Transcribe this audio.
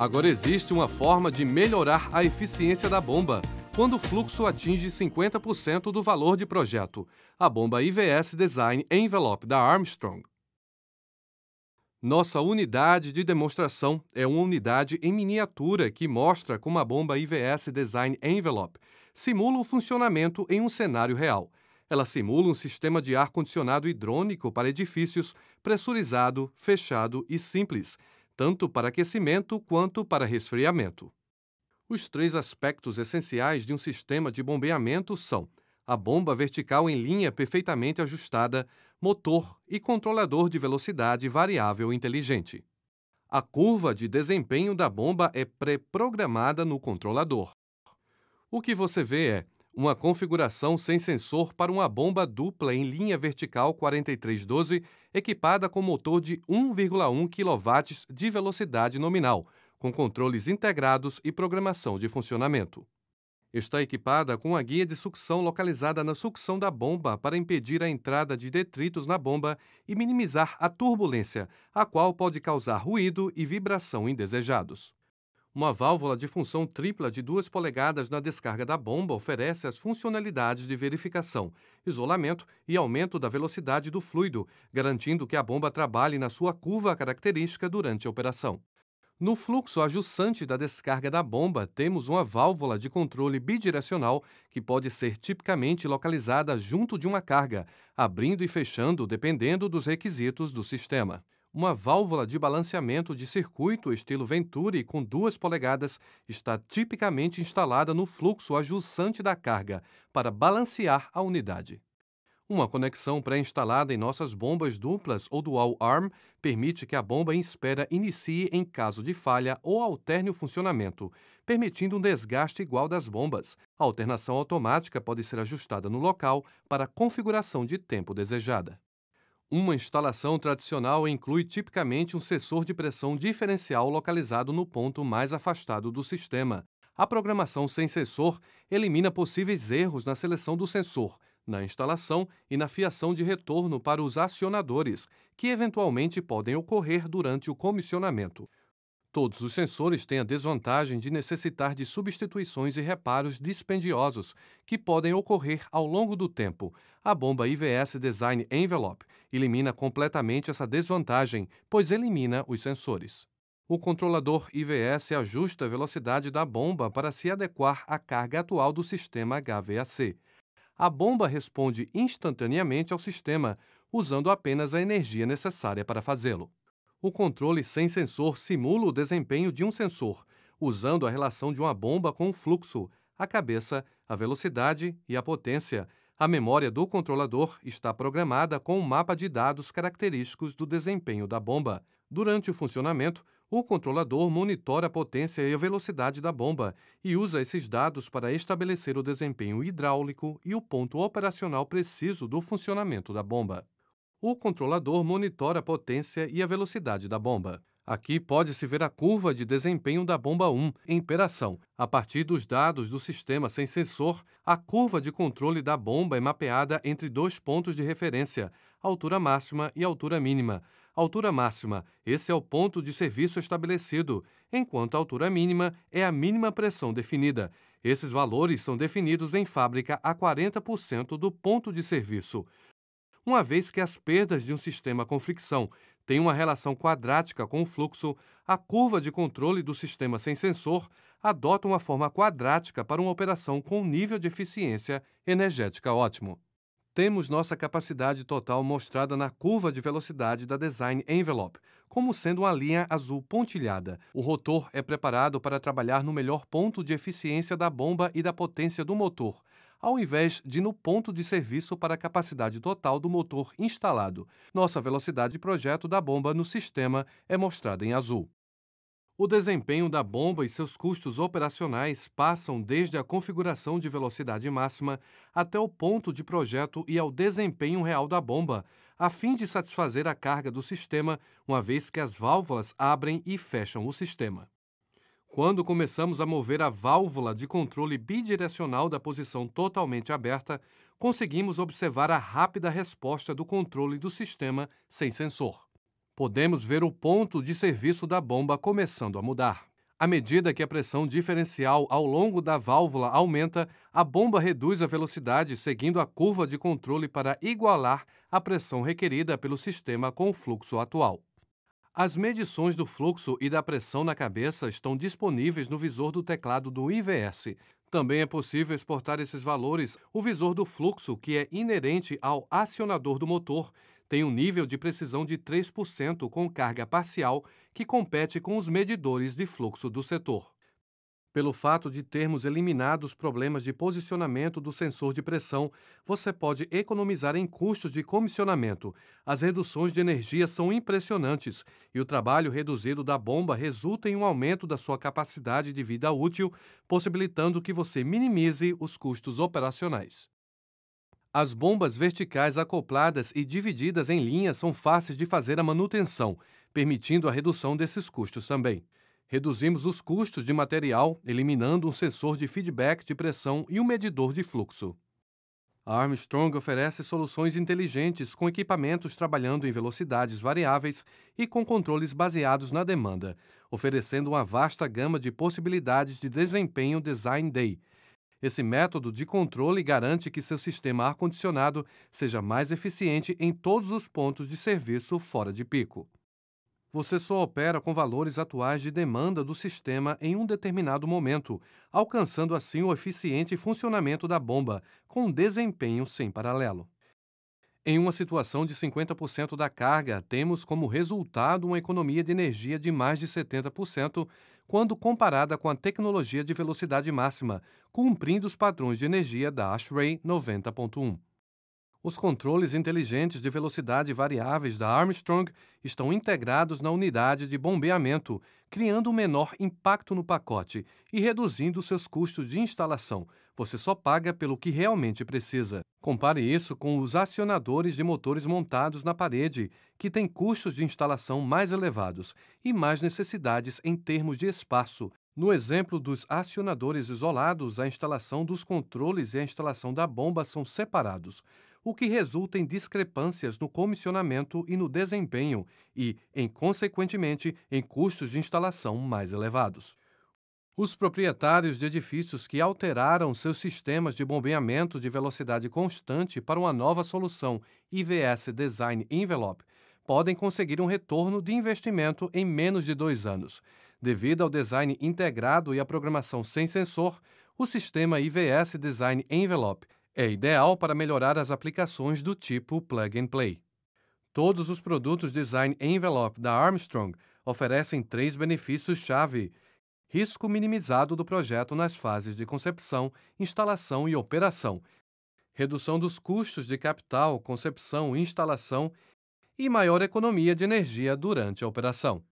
Agora existe uma forma de melhorar a eficiência da bomba quando o fluxo atinge 50% do valor de projeto, a bomba IVS Design Envelope da Armstrong. Nossa unidade de demonstração é uma unidade em miniatura que mostra como a bomba IVS Design Envelope simula o funcionamento em um cenário real. Ela simula um sistema de ar-condicionado hidrônico para edifícios pressurizado, fechado e simples, tanto para aquecimento quanto para resfriamento. Os três aspectos essenciais de um sistema de bombeamento são a bomba vertical em linha perfeitamente ajustada, motor e controlador de velocidade variável inteligente. A curva de desempenho da bomba é pré-programada no controlador. O que você vê é uma configuração sem sensor para uma bomba dupla em linha vertical 4312, equipada com motor de 1,1 kW de velocidade nominal, com controles integrados e programação de funcionamento. Está equipada com a guia de sucção localizada na sucção da bomba para impedir a entrada de detritos na bomba e minimizar a turbulência, a qual pode causar ruído e vibração indesejados. Uma válvula de função tripla de 2 polegadas na descarga da bomba oferece as funcionalidades de verificação, isolamento e aumento da velocidade do fluido, garantindo que a bomba trabalhe na sua curva característica durante a operação. No fluxo ajustante da descarga da bomba, temos uma válvula de controle bidirecional que pode ser tipicamente localizada junto de uma carga, abrindo e fechando dependendo dos requisitos do sistema uma válvula de balanceamento de circuito estilo Venturi com duas polegadas está tipicamente instalada no fluxo ajustante da carga para balancear a unidade. Uma conexão pré-instalada em nossas bombas duplas ou dual arm permite que a bomba em espera inicie em caso de falha ou alterne o funcionamento, permitindo um desgaste igual das bombas. A alternação automática pode ser ajustada no local para a configuração de tempo desejada. Uma instalação tradicional inclui tipicamente um sensor de pressão diferencial localizado no ponto mais afastado do sistema. A programação sem sensor elimina possíveis erros na seleção do sensor, na instalação e na fiação de retorno para os acionadores, que eventualmente podem ocorrer durante o comissionamento. Todos os sensores têm a desvantagem de necessitar de substituições e reparos dispendiosos que podem ocorrer ao longo do tempo. A bomba IVS Design Envelope elimina completamente essa desvantagem, pois elimina os sensores. O controlador IVS ajusta a velocidade da bomba para se adequar à carga atual do sistema HVAC. A bomba responde instantaneamente ao sistema, usando apenas a energia necessária para fazê-lo o controle sem sensor simula o desempenho de um sensor, usando a relação de uma bomba com o fluxo, a cabeça, a velocidade e a potência. A memória do controlador está programada com um mapa de dados característicos do desempenho da bomba. Durante o funcionamento, o controlador monitora a potência e a velocidade da bomba e usa esses dados para estabelecer o desempenho hidráulico e o ponto operacional preciso do funcionamento da bomba o controlador monitora a potência e a velocidade da bomba. Aqui pode-se ver a curva de desempenho da bomba 1 em operação. A partir dos dados do sistema sem sensor, a curva de controle da bomba é mapeada entre dois pontos de referência, altura máxima e altura mínima. Altura máxima, esse é o ponto de serviço estabelecido, enquanto a altura mínima é a mínima pressão definida. Esses valores são definidos em fábrica a 40% do ponto de serviço uma vez que as perdas de um sistema com fricção têm uma relação quadrática com o fluxo, a curva de controle do sistema sem sensor adota uma forma quadrática para uma operação com nível de eficiência energética ótimo. Temos nossa capacidade total mostrada na curva de velocidade da Design Envelope, como sendo uma linha azul pontilhada. O rotor é preparado para trabalhar no melhor ponto de eficiência da bomba e da potência do motor, ao invés de no ponto de serviço para a capacidade total do motor instalado. Nossa velocidade de projeto da bomba no sistema é mostrada em azul. O desempenho da bomba e seus custos operacionais passam desde a configuração de velocidade máxima até o ponto de projeto e ao desempenho real da bomba, a fim de satisfazer a carga do sistema, uma vez que as válvulas abrem e fecham o sistema quando começamos a mover a válvula de controle bidirecional da posição totalmente aberta, conseguimos observar a rápida resposta do controle do sistema sem sensor. Podemos ver o ponto de serviço da bomba começando a mudar. À medida que a pressão diferencial ao longo da válvula aumenta, a bomba reduz a velocidade seguindo a curva de controle para igualar a pressão requerida pelo sistema com o fluxo atual. As medições do fluxo e da pressão na cabeça estão disponíveis no visor do teclado do IVS. Também é possível exportar esses valores. O visor do fluxo, que é inerente ao acionador do motor, tem um nível de precisão de 3% com carga parcial, que compete com os medidores de fluxo do setor. Pelo fato de termos eliminado os problemas de posicionamento do sensor de pressão, você pode economizar em custos de comissionamento. As reduções de energia são impressionantes e o trabalho reduzido da bomba resulta em um aumento da sua capacidade de vida útil, possibilitando que você minimize os custos operacionais. As bombas verticais acopladas e divididas em linhas são fáceis de fazer a manutenção, permitindo a redução desses custos também. Reduzimos os custos de material, eliminando um sensor de feedback de pressão e um medidor de fluxo. A Armstrong oferece soluções inteligentes com equipamentos trabalhando em velocidades variáveis e com controles baseados na demanda, oferecendo uma vasta gama de possibilidades de desempenho Design Day. Esse método de controle garante que seu sistema ar-condicionado seja mais eficiente em todos os pontos de serviço fora de pico você só opera com valores atuais de demanda do sistema em um determinado momento, alcançando assim o eficiente funcionamento da bomba, com um desempenho sem paralelo. Em uma situação de 50% da carga, temos como resultado uma economia de energia de mais de 70% quando comparada com a tecnologia de velocidade máxima, cumprindo os padrões de energia da ASHRAE 90.1 os controles inteligentes de velocidade variáveis da Armstrong estão integrados na unidade de bombeamento, criando um menor impacto no pacote e reduzindo seus custos de instalação. Você só paga pelo que realmente precisa. Compare isso com os acionadores de motores montados na parede, que têm custos de instalação mais elevados e mais necessidades em termos de espaço. No exemplo dos acionadores isolados, a instalação dos controles e a instalação da bomba são separados o que resulta em discrepâncias no comissionamento e no desempenho e, em consequentemente, em custos de instalação mais elevados. Os proprietários de edifícios que alteraram seus sistemas de bombeamento de velocidade constante para uma nova solução IVS Design Envelope podem conseguir um retorno de investimento em menos de dois anos. Devido ao design integrado e à programação sem sensor, o sistema IVS Design Envelope é ideal para melhorar as aplicações do tipo plug and play. Todos os produtos Design Envelope da Armstrong oferecem três benefícios-chave: risco minimizado do projeto nas fases de concepção, instalação e operação, redução dos custos de capital, concepção e instalação e maior economia de energia durante a operação.